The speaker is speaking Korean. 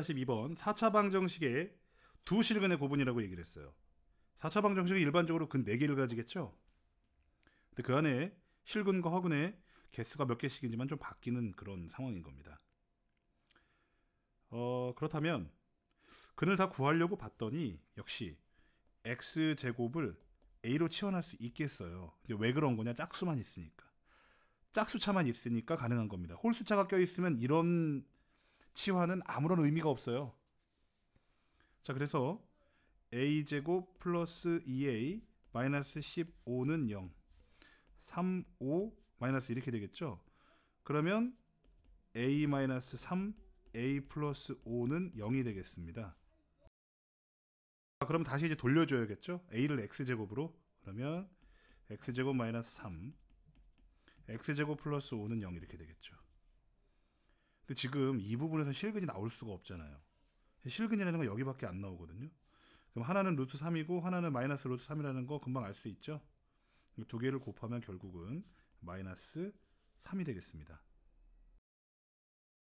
142번 4차 방정식의 두 실근의 고분이라고 얘기를 했어요. 4차 방정식은 일반적으로 근 4개를 가지겠죠. 근데 그 안에 실근과 허근의 개수가 몇개씩이지만좀 바뀌는 그런 상황인 겁니다. 어, 그렇다면 근을 다 구하려고 봤더니 역시 x제곱을 a로 치환할 수 있겠어요. 이제 왜 그런 거냐? 짝수만 있으니까. 짝수차만 있으니까 가능한 겁니다. 홀수차가 껴있으면 이런 치환은 아무런 의미가 없어요. 자, 그래서 a제곱 플러스 2a 마이너스 15는 0 3, 5 마이너스 이렇게 되겠죠. 그러면 a 마이너스 3 a 플러스 5는 0이 되겠습니다. 그럼 다시 이제 돌려줘야겠죠. a를 x제곱으로 그러면 x제곱 마이너스 3 x제곱 플러스 5는 0 이렇게 되겠죠. 근데 지금 이 부분에서 실근이 나올 수가 없잖아요. 실근이라는 건 여기밖에 안 나오거든요. 그럼 하나는 루트 3이고 하나는 마이너스 루트 3이라는 거 금방 알 수 있죠? 두 개를 곱하면 결국은 마이너스 3이 되겠습니다.